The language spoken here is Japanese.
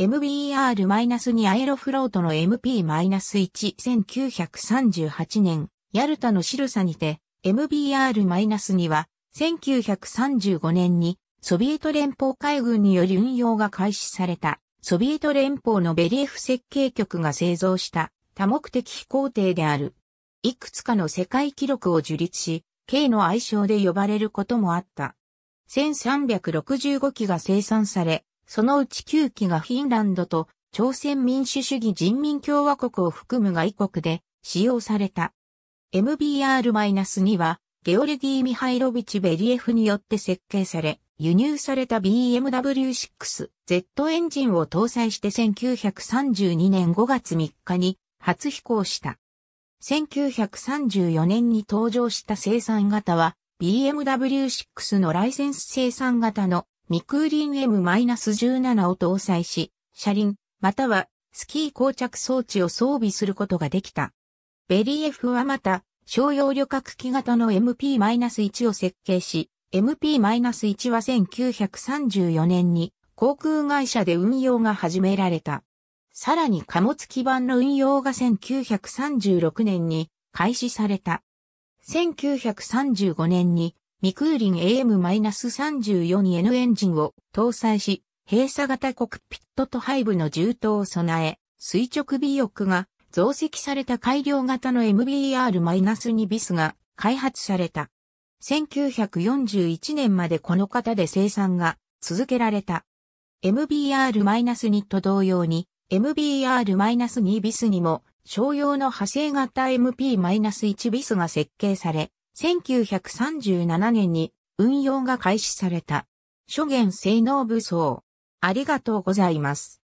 MBR-2 アエロフロートの MP-11938 年、ヤルタのシルサにて、MBR-2 は、1935年に、ソビエト連邦海軍により運用が開始された、ソビエト連邦のベリエフ設計局が製造した多目的飛行艇である。いくつかの世界記録を樹立し、K の愛称で呼ばれることもあった。1365機が生産され、そのうち9機がフィンランドと朝鮮民主主義人民共和国を含む外国で使用された。MBR-2 はゲオルギー・ミハイロビチ・ベリエフによって設計され、輸入された BMW6Z エンジンを搭載して1932年5月3日に初飛行した。1934年に登場した生産型は BMW6 のライセンス生産型のミクーリン M-17 を搭載し、車輪、またはスキー膠着装置を装備することができた。ベリー F はまた、商用旅客機型の MP-1 を設計し、MP-1 は1934年に航空会社で運用が始められた。さらに貨物基板の運用が1936年に開始された。1935年にミクーリン AM-34N エンジンを搭載し、閉鎖型コクピットと背部の重刀を備え、垂直尾翼が増積された改良型の MBR-2 ビスが開発された。1941年までこの型で生産が続けられた。MBR-2 と同様に MBR-2 ビスにも商用の派生型 MP-1 ビスが設計され、1937年に運用が開始された。諸元性能武装。ありがとうございます。